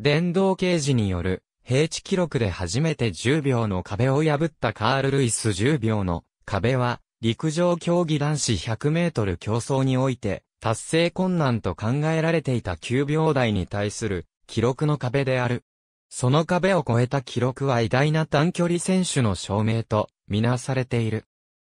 電動掲示による、平地記録で初めて10秒の壁を破ったカール・ルイス10秒の壁は、陸上競技男子100メートル競争において、達成困難と考えられていた9秒台に対する記録の壁である。その壁を超えた記録は偉大な短距離選手の証明とみなされている。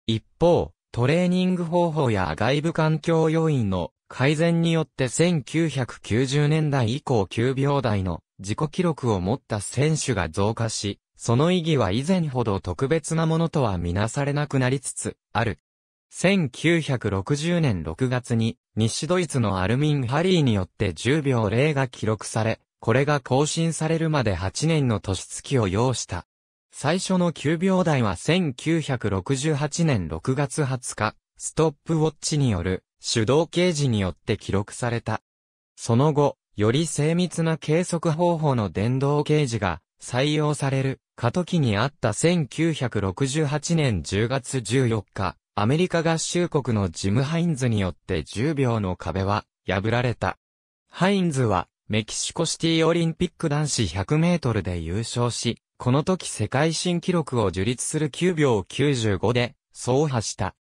一方、トレーニング方法や外部環境要因の改善によって1990年代以降9秒台の自己記録を持った選手が増加し、その意義は以前ほど特別なものとはみなされなくなりつつある。1960年6月に西ドイツのアルミン・ハリーによって10秒0が記録され、これが更新されるまで8年の年月を要した。最初の9秒台は1968年6月20日、ストップウォッチによる手動掲示によって記録された。その後、より精密な計測方法の電動掲示が採用される過渡期にあった1968年10月14日、アメリカ合衆国のジム・ハインズによって10秒の壁は破られた。ハインズはメキシコシティオリンピック男子100メートルで優勝し、この時世界新記録を樹立する9秒95で、走破した。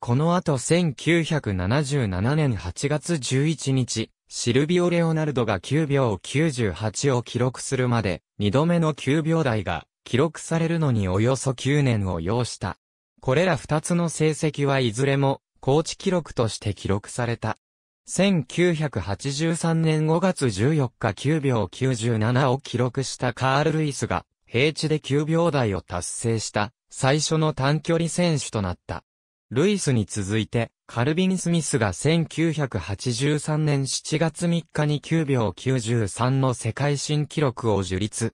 この後1977年8月11日、シルビオ・レオナルドが9秒98を記録するまで、2度目の9秒台が記録されるのにおよそ9年を要した。これら2つの成績はいずれも、高知記録として記録された。1983年5月14日9秒97を記録したカール・ルイスが、平地で9秒台を達成した最初の短距離選手となった。ルイスに続いて、カルビン・スミスが1983年7月3日に9秒93の世界新記録を樹立。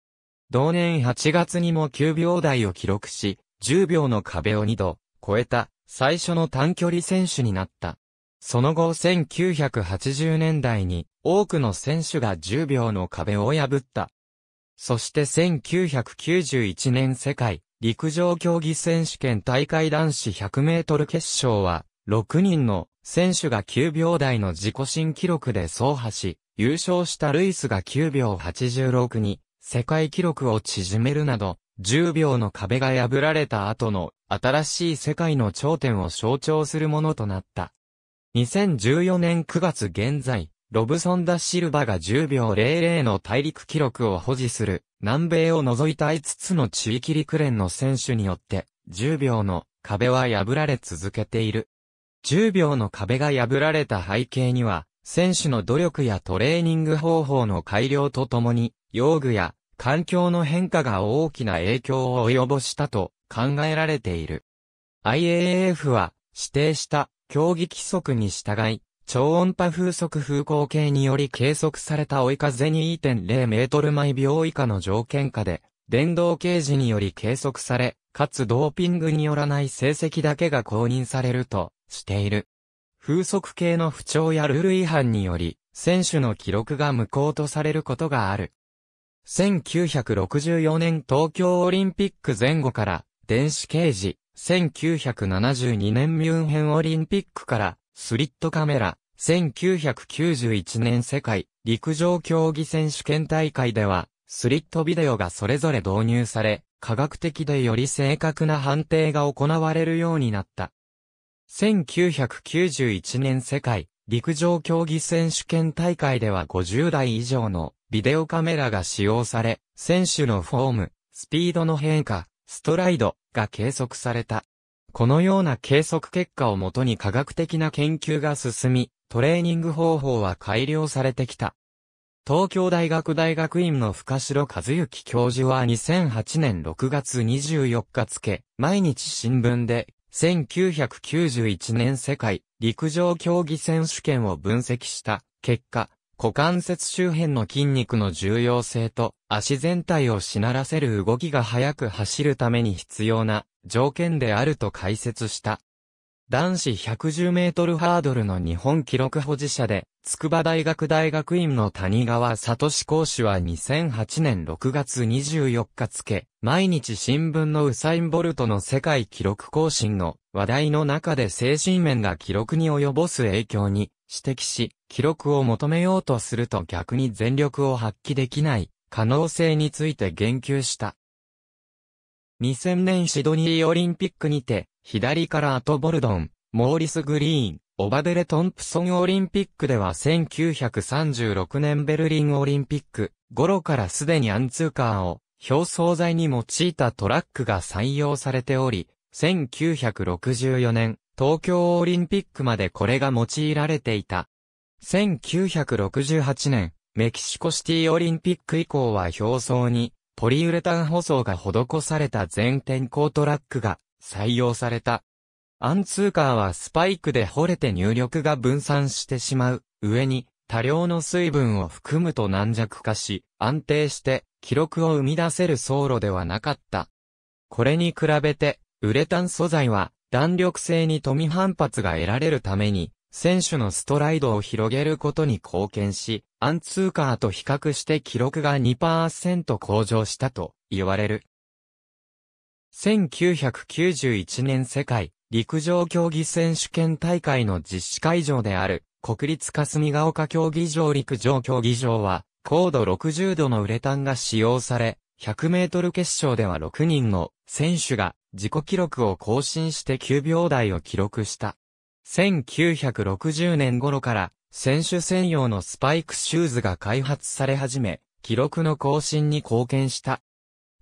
同年8月にも9秒台を記録し、10秒の壁を2度超えた最初の短距離選手になった。その後1980年代に多くの選手が10秒の壁を破った。そして1991年世界陸上競技選手権大会男子100メートル決勝は、6人の選手が9秒台の自己新記録で走破し、優勝したルイスが9秒86に世界記録を縮めるなど、10秒の壁が破られた後の新しい世界の頂点を象徴するものとなった。2014年9月現在、ロブソン・ダ・シルバが10秒00の大陸記録を保持する、南米を除いた5つの地域陸連の選手によって、10秒の壁は破られ続けている。10秒の壁が破られた背景には、選手の努力やトレーニング方法の改良とともに、用具や環境の変化が大きな影響を及ぼしたと考えられている。IAAF は指定した競技規則に従い、超音波風速風向計により計測された追い風に2.0メートル毎秒以下の条件下で、電動掲示により計測され、かつドーピングによらない成績だけが公認されるとしている。風速計の不調やルール違反により、選手の記録が無効とされることがある。1964年東京オリンピック前後から電子掲示、1972年ミュンヘンオリンピックからスリットカメラ、1991年世界陸上競技選手権大会では、スリットビデオがそれぞれ導入され、科学的でより正確な判定が行われるようになった。1991年世界陸上競技選手権大会では50台以上のビデオカメラが使用され、選手のフォーム、スピードの変化、ストライドが計測された。このような計測結果をもとに科学的な研究が進み、トレーニング方法は改良されてきた。東京大学大学院の深城和幸教授は2008年6月24日付、毎日新聞で、1991年世界陸上競技選手権を分析した結果、股関節周辺の筋肉の重要性と足全体をしならせる動きが速く走るために必要な条件であると解説した。男子110メートルハードルの日本記録保持者で、筑波大学大学院の谷川聡講師は2008年6月24日付、毎日新聞のウサイン・ボルトの世界記録更新の話題の中で精神面が記録に及ぼす影響に指摘し、記録を求めようとすると逆に全力を発揮できない可能性について言及した。2000年シドニーオリンピックにて、左からアト・ボルドン、モーリス・グリーン、オバデレ・トンプソンオリンピックでは1936年ベルリンオリンピック頃からすでにアンツーカーを表層材に用いたトラックが採用されており、1964年東京オリンピックまでこれが用いられていた。1968年メキシコシティオリンピック以降は表層にポリウレタン舗装が施された全天候トラックが採用された。アンツーカーはスパイクで掘れて入力が分散してしまう上に多量の水分を含むと軟弱化し安定して記録を生み出せる走路ではなかった。これに比べてウレタン素材は弾力性に富反発が得られるために選手のストライドを広げることに貢献し、アンツーカーと比較して記録が2%向上したと言われる。1991年世界陸上競技選手権大会の実施会場である国立霞ヶ丘競技場陸上競技場は高度60度のウレタンが使用され、100メートル決勝では6人の選手が自己記録を更新して9秒台を記録した。1960年頃から選手専用のスパイクシューズが開発され始め、記録の更新に貢献した。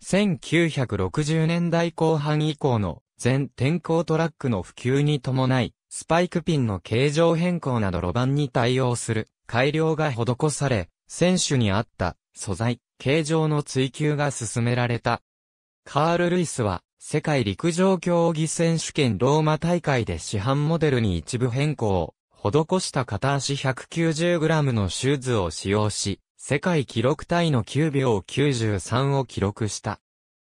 1960年代後半以降の全天候トラックの普及に伴い、スパイクピンの形状変更など路盤に対応する改良が施され、選手に合った素材、形状の追求が進められた。カール・ルイスは世界陸上競技選手権ローマ大会で市販モデルに一部変更、を施した片足 190g のシューズを使用し、世界記録タイの9秒93を記録した。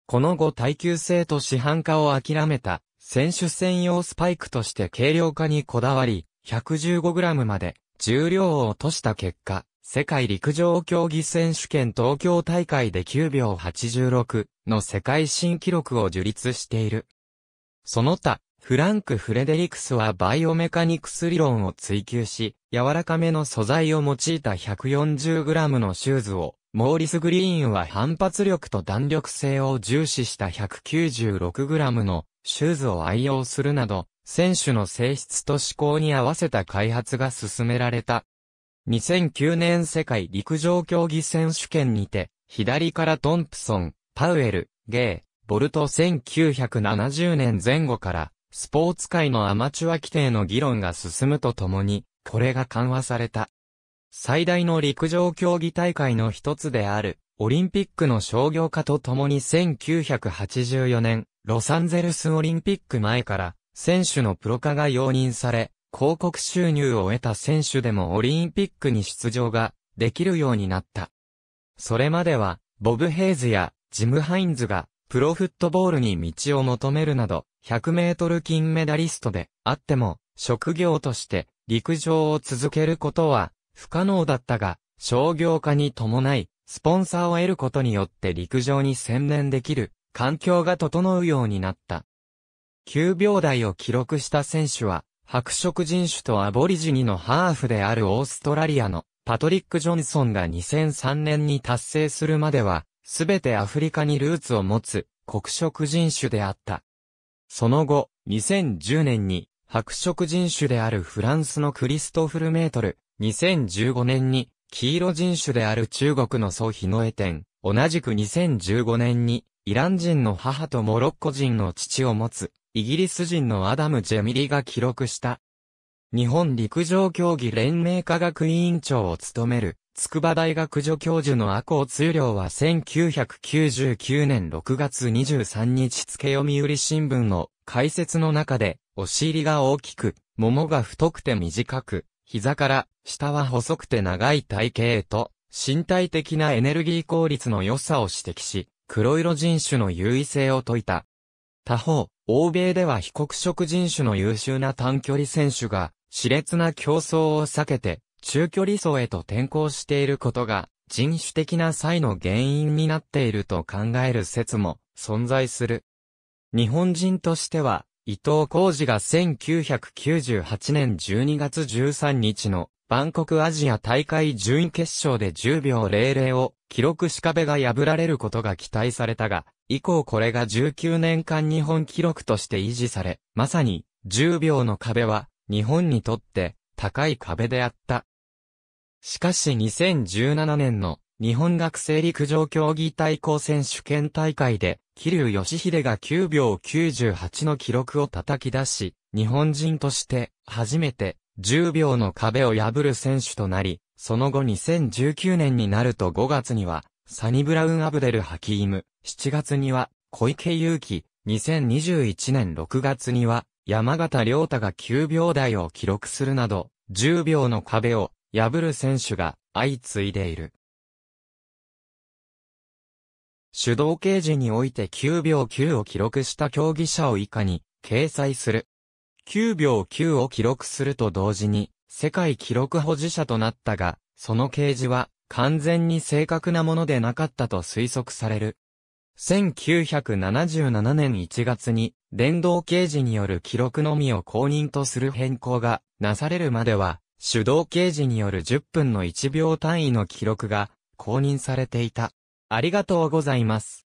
この後耐久性と市販化を諦めた、選手専用スパイクとして軽量化にこだわり、115g まで重量を落とした結果、世界陸上競技選手権東京大会で9秒86の世界新記録を樹立している。その他、フランク・フレデリクスはバイオメカニクス理論を追求し、柔らかめの素材を用いた 140g のシューズを、モーリス・グリーンは反発力と弾力性を重視した 196g のシューズを愛用するなど、選手の性質と思考に合わせた開発が進められた2009年世界陸上競技選手権にて、左からトンプソン、パウエル、ゲー、ボルト1970年前後から、スポーツ界のアマチュア規定の議論が進むとともに、これが緩和された。最大の陸上競技大会の一つである、オリンピックの商業化とともに1984年、ロサンゼルスオリンピック前から、選手のプロ化が容認され、広告収入を得た選手でもオリンピックに出場ができるようになった。それまでは、ボブ・ヘイズやジム・ハインズがプロフットボールに道を求めるなど、100メートル金メダリストであっても、職業として陸上を続けることは不可能だったが、商業化に伴い、スポンサーを得ることによって陸上に専念できる環境が整うようになった。9秒台を記録した選手は白色人種とアボリジニのハーフであるオーストラリアのパトリック・ジョンソンが2003年に達成するまでは、すべてアフリカにルーツを持つ黒色人種であった。その後、2010年に白色人種であるフランスのクリストフルメートル、2015年に黄色人種である中国のソヒノエテン、同じく2015年にイラン人の母とモロッコ人の父を持つイギリス人のアダム・ジェミリが記録した。日本陸上競技連盟科学委員長を務める、筑波大学助教授の阿光通量は1999年6月23日付読売新聞の解説の中で、お尻が大きく、桃が太くて短く、膝から下は細くて長い体型へと、身体的なエネルギー効率の良さを指摘し、黒色人種の優位性を説いた。他方、欧米では非告色人種の優秀な短距離選手が、熾烈な競争を避けて、中距離走へと転向していることが、人種的な際の原因になっていると考える説も存在する。日本人としては、伊藤浩二が1998年12月13日のバンコクアジア大会準位決勝で10秒00を記録し壁が破られることが期待されたが、以降これが19年間日本記録として維持され、まさに10秒の壁は日本にとって高い壁であった。しかし2017年の日本学生陸上競技対抗選手権大会で、桐生義秀が9秒98の記録を叩き出し、日本人として初めて10秒の壁を破る選手となり、その後2019年になると5月には、サニブラウン・アブデル・ハキーム、7月には、小池祐希、2021年6月には、山形良太が9秒台を記録するなど、10秒の壁を破る選手が相次いでいる。手動掲示において9秒9を記録した競技者を以下に掲載する。9秒9を記録すると同時に、世界記録保持者となったが、その掲示は、完全に正確なものでなかったと推測される。1977年1月に、電動掲示による記録のみを公認とする変更がなされるまでは、手動掲示による10分の1秒単位の記録が公認されていた。ありがとうございます。